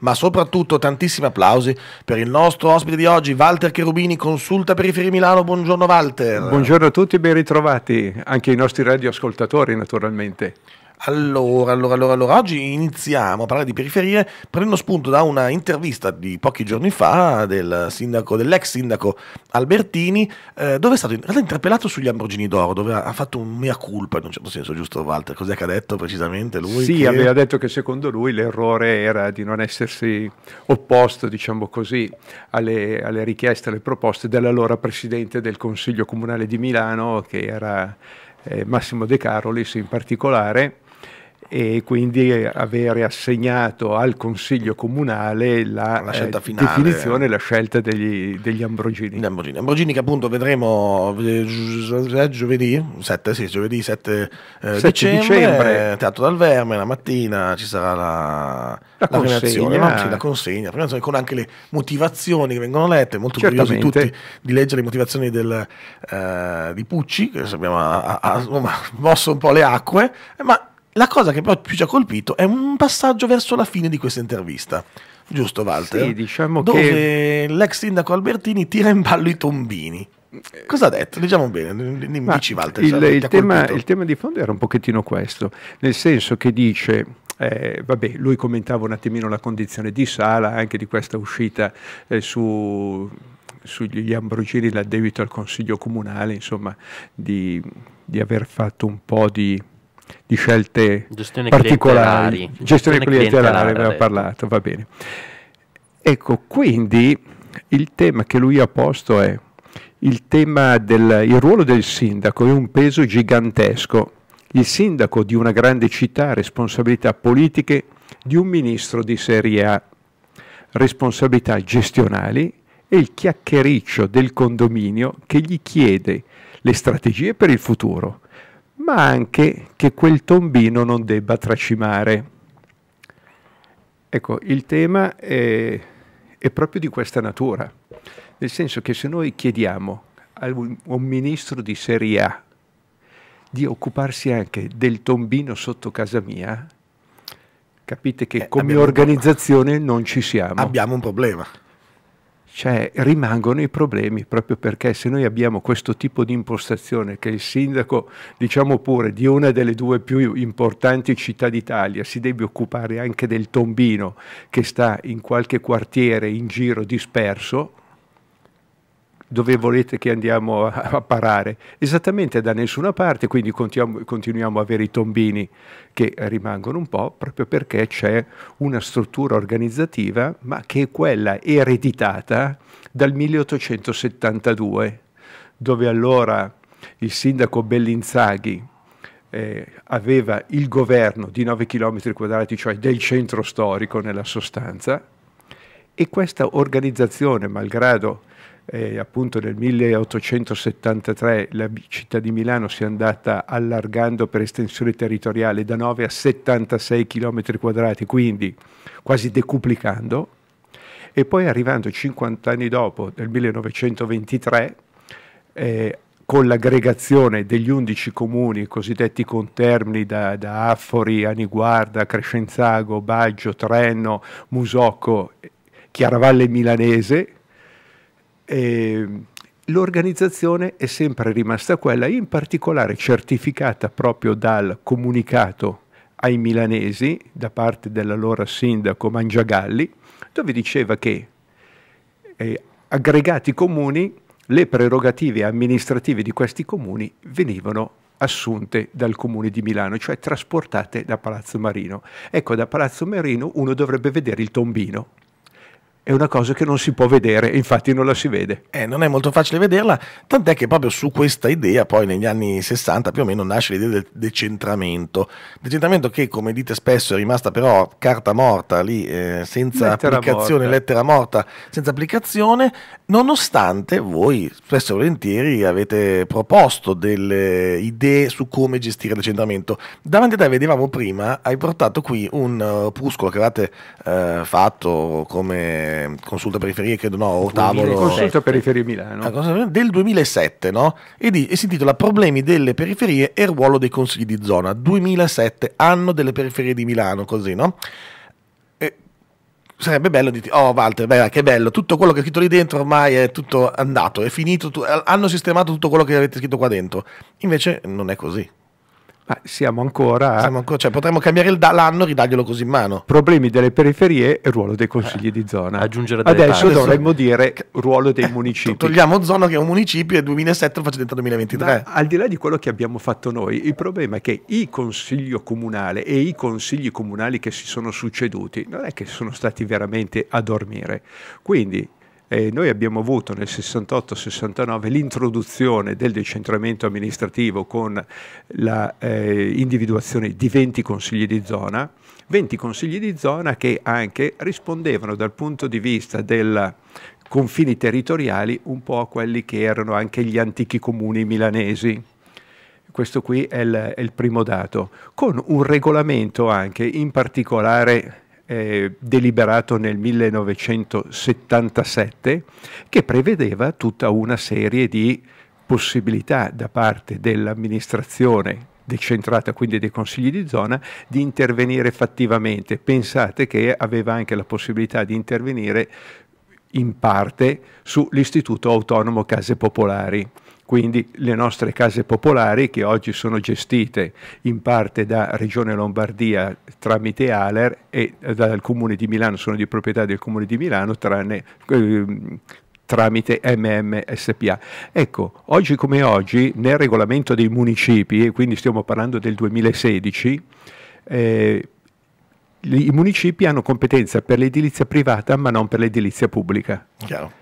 ma soprattutto tantissimi applausi per il nostro ospite di oggi, Walter Cherubini, consulta periferia Milano. Buongiorno Walter. Buongiorno a tutti, ben ritrovati, anche i nostri radioascoltatori naturalmente. Allora, allora, allora, allora, oggi iniziamo a parlare di periferie prendendo spunto da una intervista di pochi giorni fa del sindaco, dell'ex sindaco Albertini, eh, dove è stato in realtà interpellato sugli Ambrogini d'Oro, dove ha fatto un mea culpa in un certo senso, giusto Walter? Cos'è che ha detto precisamente lui? Sì, che... aveva detto che secondo lui l'errore era di non essersi opposto, diciamo così, alle, alle richieste, alle proposte dell'allora presidente del Consiglio Comunale di Milano, che era... Eh, Massimo De Carolis in particolare, e quindi eh, avere assegnato al Consiglio Comunale la, la eh, finale, definizione e la scelta degli, degli Ambrogini. Ambrogini. Ambrogini. che appunto vedremo eh, eh, giovedì 7, sì, giovedì 7, eh, 7 dicembre, dicembre. Teatro dal Verme, la mattina ci sarà la, la, la consegna, no? sì, la consegna con anche le motivazioni che vengono lette, molto Certamente. curiosi tutti di leggere le motivazioni del, eh, di Pucci, che abbiamo mosso un po' le acque, ma la cosa che però più ci ha colpito è un passaggio verso la fine di questa intervista. Giusto, Walter? Sì, diciamo dove che... l'ex sindaco Albertini tira in ballo i tombini. Cosa ha detto? Leggiamo bene, Ma dici Walter. Il, il, tema, il, tema, di fondo era un pochettino questo, nel senso che dice, eh, vabbè, lui commentava un attimino la condizione di Sala, anche di questa uscita eh, su, sugli Ambrogini, l'addebito al Consiglio Comunale, insomma, di, di aver fatto un po' di di scelte gestione particolari, clientelari. gestione clientelare, abbiamo certo. parlato, va bene. Ecco, quindi il tema che lui ha posto è il tema del il ruolo del sindaco è un peso gigantesco. Il sindaco di una grande città ha responsabilità politiche di un ministro di serie A, responsabilità gestionali e il chiacchiericcio del condominio che gli chiede le strategie per il futuro ma anche che quel tombino non debba tracimare. Ecco, il tema è, è proprio di questa natura, nel senso che se noi chiediamo a un ministro di Serie A di occuparsi anche del tombino sotto casa mia, capite che eh, come organizzazione non ci siamo. Abbiamo un problema cioè rimangono i problemi proprio perché se noi abbiamo questo tipo di impostazione che il sindaco, diciamo pure, di una delle due più importanti città d'Italia si debba occupare anche del tombino che sta in qualche quartiere in giro disperso, dove volete che andiamo a, a parare? Esattamente da nessuna parte, quindi continuiamo, continuiamo a avere i tombini che rimangono un po' proprio perché c'è una struttura organizzativa, ma che è quella ereditata dal 1872, dove allora il sindaco Bellinzaghi eh, aveva il governo di 9 km quadrati, cioè del centro storico nella sostanza, e questa organizzazione, malgrado eh, appunto nel 1873 la città di Milano si è andata allargando per estensione territoriale da 9 a 76 km quadrati, quindi quasi decuplicando, e poi arrivando 50 anni dopo, nel 1923, eh, con l'aggregazione degli 11 comuni cosiddetti contermini da, da Affori, Aniguarda, Crescenzago, Baggio, Trenno, Musocco, Chiaravalle Milanese, Ehm, l'organizzazione è sempre rimasta quella, in particolare certificata proprio dal comunicato ai milanesi da parte dell'allora sindaco Mangiagalli, dove diceva che eh, aggregati comuni le prerogative amministrative di questi comuni venivano assunte dal comune di Milano, cioè trasportate da Palazzo Marino. Ecco, da Palazzo Marino uno dovrebbe vedere il tombino, è una cosa che non si può vedere, infatti non la si vede. Eh, non è molto facile vederla, tant'è che proprio su questa idea poi negli anni 60 più o meno nasce l'idea del decentramento, decentramento che come dite spesso è rimasta però carta morta lì, eh, senza lettera applicazione, morta. lettera morta, senza applicazione, nonostante voi spesso e volentieri avete proposto delle idee su come gestire il decentramento. Davanti a te vedevamo prima, hai portato qui un eh, opuscolo che avevate eh, fatto come consulta periferie, credo no, o tavolo. Consulta periferie Milano. Ah, Del 2007, no? E, di, e si intitola Problemi delle periferie e ruolo dei consigli di zona. 2007, anno delle periferie di Milano, così, no? sarebbe bello dire, oh Walter, beh, che bello, tutto quello che è scritto lì dentro ormai è tutto andato, è finito, tu, eh, hanno sistemato tutto quello che avete scritto qua dentro. Invece non è così. Ah, siamo ancora. Siamo ancora cioè, potremmo cambiare l'anno e ridarglielo così in mano. Problemi delle periferie e ruolo dei consigli eh, di zona. Aggiungere Adesso parti. dovremmo dire ruolo dei eh, municipi. Togliamo zona che è un municipio e 2007 lo facciamo dentro 2023. Ma, al di là di quello che abbiamo fatto noi, il problema è che il consiglio comunale e i consigli comunali che si sono succeduti non è che sono stati veramente a dormire. Quindi eh, noi abbiamo avuto nel 68-69 l'introduzione del decentramento amministrativo con l'individuazione eh, di 20 consigli di zona, 20 consigli di zona che anche rispondevano dal punto di vista dei confini territoriali un po' a quelli che erano anche gli antichi comuni milanesi. Questo qui è il, è il primo dato, con un regolamento anche in particolare eh, deliberato nel 1977 che prevedeva tutta una serie di possibilità da parte dell'amministrazione decentrata, quindi dei consigli di zona, di intervenire fattivamente. Pensate che aveva anche la possibilità di intervenire in parte sull'Istituto Autonomo Case Popolari quindi le nostre case popolari che oggi sono gestite in parte da Regione Lombardia tramite ALER e dal Comune di Milano, sono di proprietà del Comune di Milano, tranne eh, tramite MMSPA. Ecco, oggi come oggi nel regolamento dei municipi, e quindi stiamo parlando del 2016, eh, i municipi hanno competenza per l'edilizia privata ma non per l'edilizia pubblica. Chiaro.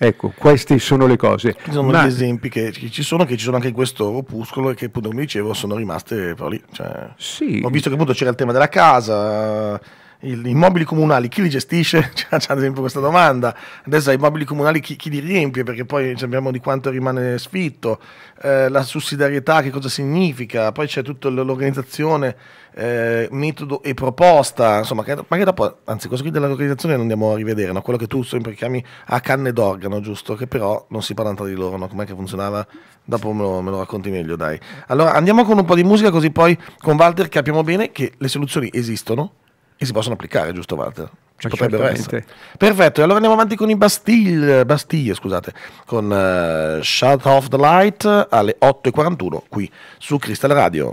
Ecco, queste sono le cose. Ci sono Ma... gli esempi che ci sono, che ci sono anche in questo opuscolo e che appunto come dicevo sono rimaste proprio lì. Cioè, sì. Ho visto che appunto c'era il tema della casa gli immobili comunali, chi li gestisce? Cioè, c'è ad esempio questa domanda. Adesso i mobili comunali chi, chi, li riempie? Perché poi sappiamo di quanto rimane sfitto. Eh, la sussidiarietà che cosa significa? Poi c'è tutta l'organizzazione, eh, metodo e proposta. Insomma, magari dopo, anzi, questo qui dell'organizzazione lo andiamo a rivedere, no? quello che tu sempre chiami a canne d'organo, giusto? Che però non si parla tanto di loro, no? com'è che funzionava? Dopo me lo, me lo racconti meglio, dai. Allora andiamo con un po' di musica così poi con Walter capiamo bene che le soluzioni esistono e si possono applicare, giusto Walter? Ci Ma potrebbero essere. Perfetto, e allora andiamo avanti con i Bastille, Bastille scusate, con uh, eh, Shut Off the Light alle 8.41 qui su Crystal Radio.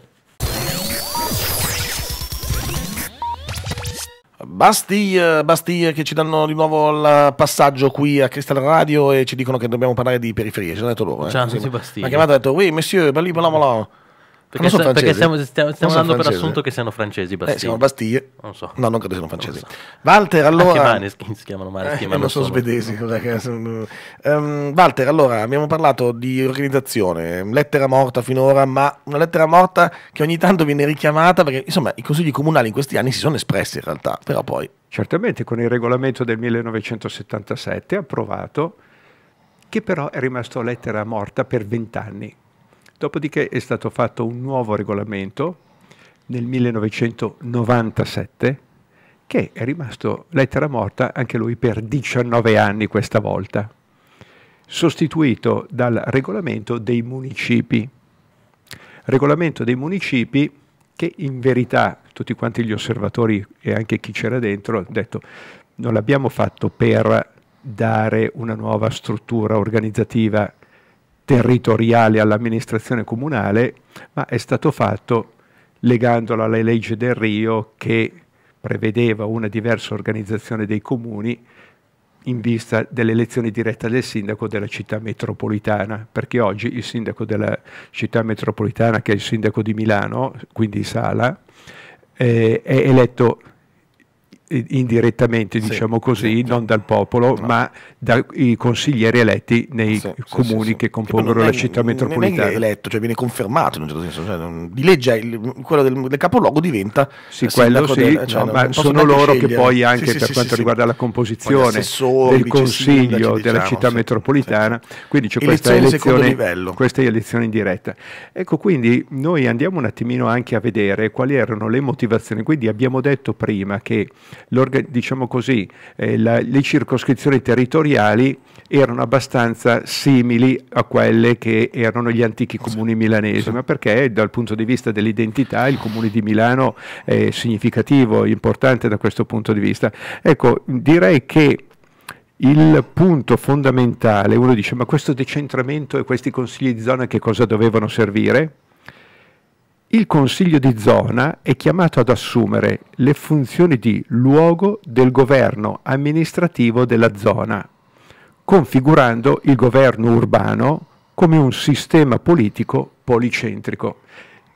Bastille, Bastille che ci danno di nuovo il passaggio qui a Crystal Radio e ci dicono che dobbiamo parlare di periferie, ci hanno detto loro. Eh? Ciao, sì, Bastille. Ma mi ha detto, oui, monsieur, belli, bla bla bla. Perché, sta, perché stiamo, stiamo, stiamo andando per assunto che siano francesi Bastiglie. Eh, siano Bastiglie. Non so. No, non credo siano francesi. So. Walter, allora... Anche Maneskin si chiamano eh, non, sono, sono svedesi. No. Um, Walter, allora, abbiamo parlato di organizzazione, lettera morta finora, ma una lettera morta che ogni tanto viene richiamata perché, insomma, i consigli comunali in questi anni si sono espressi in realtà, però poi... Certamente con il regolamento del 1977 approvato, che però è rimasto lettera morta per vent'anni Dopodiché è stato fatto un nuovo regolamento nel 1997 che è rimasto lettera morta anche lui per 19 anni questa volta, sostituito dal regolamento dei municipi. Regolamento dei municipi che in verità tutti quanti gli osservatori e anche chi c'era dentro hanno detto non l'abbiamo fatto per dare una nuova struttura organizzativa territoriale all'amministrazione comunale, ma è stato fatto legandolo alla legge del Rio che prevedeva una diversa organizzazione dei comuni in vista dell'elezione diretta del sindaco della città metropolitana, perché oggi il sindaco della città metropolitana, che è il sindaco di Milano, quindi Sala, eh, è eletto indirettamente, sì, diciamo così, certo. non dal popolo, no. ma dai consiglieri eletti nei sì, comuni sì, che compongono la città metropolitana. Non è eletto, cioè viene confermato in un certo senso, cioè non, di legge il, quello del, del, capoluogo diventa sì, quello sì, del, cioè no, ma sono loro scegliere. che poi anche per quanto riguarda la composizione del consiglio diciamo, della città metropolitana, quindi c'è questa elezione, questa elezione indiretta. Ecco, quindi noi andiamo un attimino anche a vedere quali erano le motivazioni, quindi abbiamo detto prima che diciamo così, eh, la, le circoscrizioni territoriali erano abbastanza simili a quelle che erano gli antichi comuni milanesi, ma perché dal punto di vista dell'identità il comune di Milano è significativo, importante da questo punto di vista. Ecco, direi che il punto fondamentale, uno dice ma questo decentramento e questi consigli di zona che cosa dovevano servire? il Consiglio di zona è chiamato ad assumere le funzioni di luogo del governo amministrativo della zona, configurando il governo urbano come un sistema politico policentrico.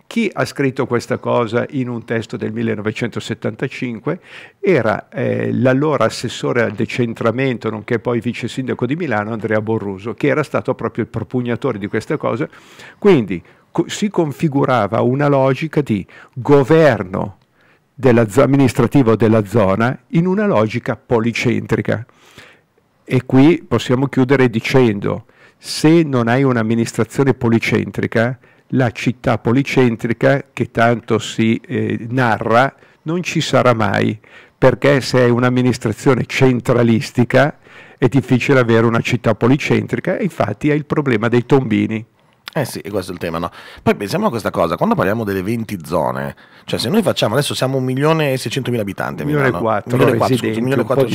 Chi ha scritto questa cosa in un testo del 1975 era eh, l'allora assessore al decentramento, nonché poi vice sindaco di Milano, Andrea Borruso, che era stato proprio il propugnatore di questa cosa. Quindi si configurava una logica di governo amministrativo della zona in una logica policentrica. E qui possiamo chiudere dicendo, se non hai un'amministrazione policentrica, la città policentrica che tanto si eh, narra non ci sarà mai, perché se hai un'amministrazione centralistica è difficile avere una città policentrica e infatti è il problema dei tombini. Eh sì, questo è il tema, no? Poi pensiamo a questa cosa, quando parliamo delle 20 zone, cioè se noi facciamo, adesso siamo 1.600.000 abitanti, 1.400.000 abitanti,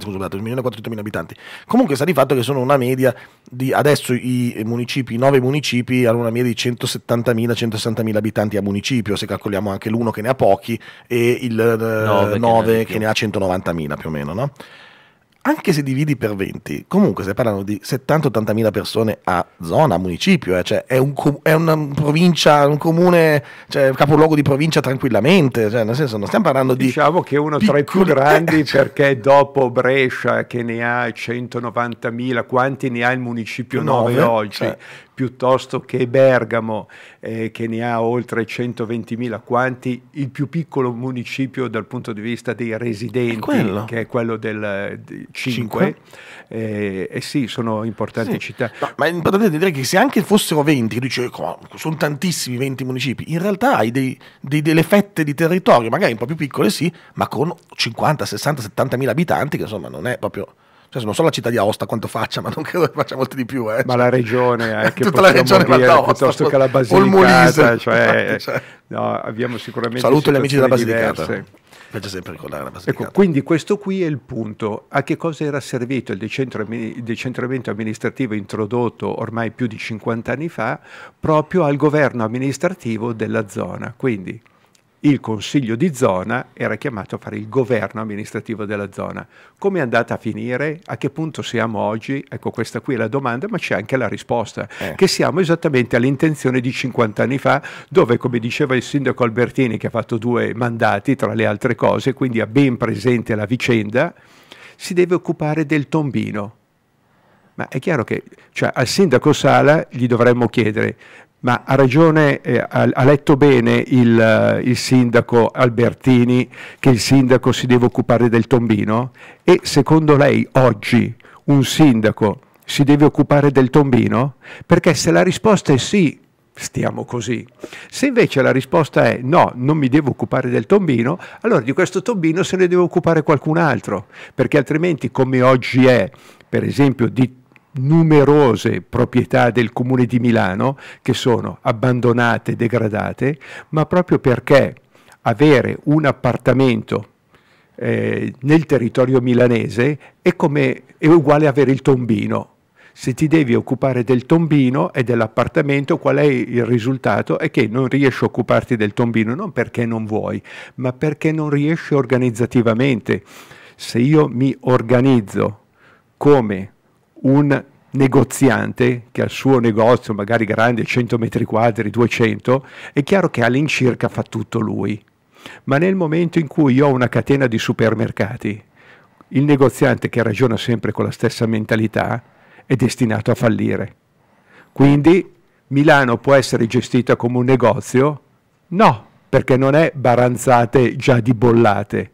scusate, 1.400.000 abitanti. Comunque sta di fatto che sono una media di, adesso i municipi, i 9 municipi hanno una media di 170.000-160.000 abitanti a municipio, se calcoliamo anche l'uno che ne ha pochi e il 9, 9 che, ne, che ne ha 190.000 più o meno, no? anche se dividi per 20, comunque se parlano di 70-80 mila persone a zona, a municipio, eh, cioè è, un, è, una provincia, un comune, cioè capoluogo di provincia tranquillamente, cioè nel senso non stiamo parlando di... Diciamo che è uno piccoli... tra i più grandi perché dopo Brescia che ne ha 190 mila, quanti ne ha il municipio 9, 9 oggi? Cioè, piuttosto che Bergamo eh, che ne ha oltre 120.000, quanti il più piccolo municipio dal punto di vista dei residenti, è che è quello del 5. E Eh, eh, sì, sono importanti sì. città. No, ma è importante dire che se anche fossero 20, dice, sono tantissimi 20 municipi, in realtà hai dei, dei, delle fette di territorio, magari un po' più piccole sì, ma con 50, 60, 70.000 abitanti, che insomma non è proprio cioè, non so la città di Aosta quanto faccia, ma non credo che faccia molto di più. Eh, ma cioè, eh, la regione, anche tutta la regione dire, Aosta, piuttosto che la Basilicata, cioè, cioè. No, abbiamo sicuramente saluto gli amici della Basilicata. Piace sempre ricordare la Basilicata. Ecco, quindi questo qui è il punto. A che cosa era servito il decentramento amministrativo introdotto ormai più di 50 anni fa proprio al governo amministrativo della zona? Quindi il consiglio di zona era chiamato a fare il governo amministrativo della zona. Come è andata a finire? A che punto siamo oggi? Ecco, questa qui è la domanda, ma c'è anche la risposta, eh. che siamo esattamente all'intenzione di 50 anni fa, dove, come diceva il sindaco Albertini, che ha fatto due mandati, tra le altre cose, quindi ha ben presente la vicenda, si deve occupare del tombino. Ma è chiaro che cioè, al sindaco Sala gli dovremmo chiedere, ma ha ragione, eh, ha, ha, letto bene il, eh, il, sindaco Albertini che il sindaco si deve occupare del tombino? E secondo lei oggi un sindaco si deve occupare del tombino? Perché se la risposta è sì, stiamo così. Se invece la risposta è no, non mi devo occupare del tombino, allora di questo tombino se ne deve occupare qualcun altro, perché altrimenti come oggi è, per esempio, di numerose proprietà del comune di Milano che sono abbandonate, degradate, ma proprio perché avere un appartamento eh, nel territorio milanese è, come, è uguale avere il tombino. Se ti devi occupare del tombino e dell'appartamento, qual è il risultato? È che non riesci a occuparti del tombino non perché non vuoi, ma perché non riesci organizzativamente. Se io mi organizzo come un negoziante che ha il suo negozio magari grande 100 metri quadri, 200, è chiaro che all'incirca fa tutto lui. Ma nel momento in cui io ho una catena di supermercati, il negoziante che ragiona sempre con la stessa mentalità è destinato a fallire. Quindi Milano può essere gestita come un negozio? No, perché non è baranzate già di bollate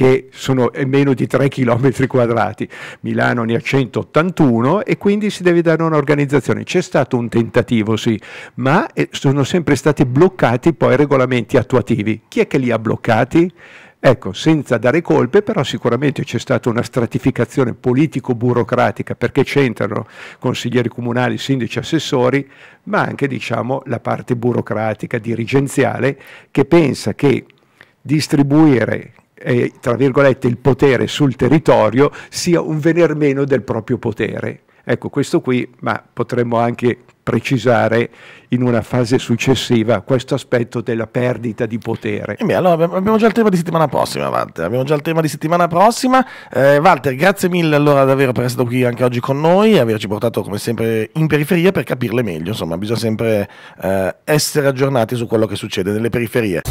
che sono meno di 3 km quadrati, Milano ne ha 181 e quindi si deve dare un'organizzazione. C'è stato un tentativo, sì, ma eh, sono sempre stati bloccati poi i regolamenti attuativi. Chi è che li ha bloccati? Ecco, senza dare colpe, però sicuramente c'è stata una stratificazione politico-burocratica perché c'entrano consiglieri comunali, sindaci, assessori, ma anche diciamo, la parte burocratica, dirigenziale, che pensa che distribuire eh, tra virgolette, il potere sul territorio sia un venir meno del proprio potere. Ecco, questo qui, ma potremmo anche precisare in una fase successiva questo aspetto della perdita di potere. Beh, allora abbiamo già il tema di settimana prossima, Walter. Abbiamo già il tema di settimana prossima. Eh, Walter, grazie mille allora davvero per essere qui anche oggi con noi e averci portato come sempre in periferia per capirle meglio. Insomma, bisogna sempre eh, essere aggiornati su quello che succede nelle periferie.